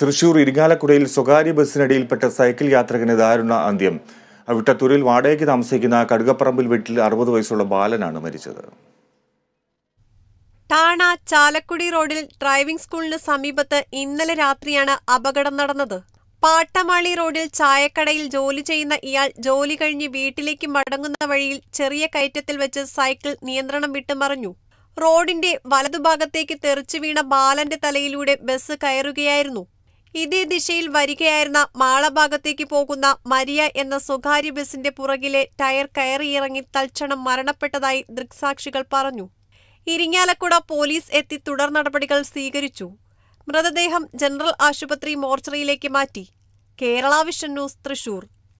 തൃശൂർ ഇരിങ്ങാലക്കുടയിൽ സ്വകാര്യ ബസ്സിനിടയിൽപ്പെട്ട സൈക്കിൾ യാത്രകന് ദാരുണ അന്ത്യം അവിട്ടത്തൂരിൽ വാടകയ്ക്ക് താമസിക്കുന്ന കടുകപ്പറമ്പിൽ വീട്ടിൽ അറുപത് വയസ്സുള്ള ബാലനാണ് മരിച്ചത് താണ ചാലക്കുടി റോഡിൽ ഡ്രൈവിംഗ് സ്കൂളിന് സമീപത്ത് ഇന്നലെ രാത്രിയാണ് അപകടം നടന്നത് പാട്ടമാളി റോഡിൽ ചായക്കടയിൽ ജോലി ചെയ്യുന്ന ഇയാൾ ജോലി കഴിഞ്ഞ് വീട്ടിലേക്ക് മടങ്ങുന്ന വഴിയിൽ ചെറിയ കയറ്റത്തിൽ വെച്ച് സൈക്കിൾ നിയന്ത്രണം മറിഞ്ഞു റോഡിന്റെ വലതുഭാഗത്തേക്ക് തെറിച്ചു വീണ ബാലന്റെ തലയിലൂടെ ബസ് കയറുകയായിരുന്നു ഇതേ ദിശയിൽ വരികയായിരുന്ന മാളഭാഗത്തേക്ക് പോകുന്ന മരിയ എന്ന സ്വകാര്യ ബസിന്റെ പുറകിലെ ടയർ കയറിയിറങ്ങി തൽക്ഷണം മരണപ്പെട്ടതായി ദൃക്സാക്ഷികൾ പറഞ്ഞു ഇരിങ്ങാലക്കുട പോലീസ് എത്തി തുടർ നടപടികൾ സ്വീകരിച്ചു മൃതദേഹം ജനറൽ ആശുപത്രി മോർച്ചറിയിലേക്ക് മാറ്റി കേരള വിഷൻ ന്യൂസ് തൃശൂർ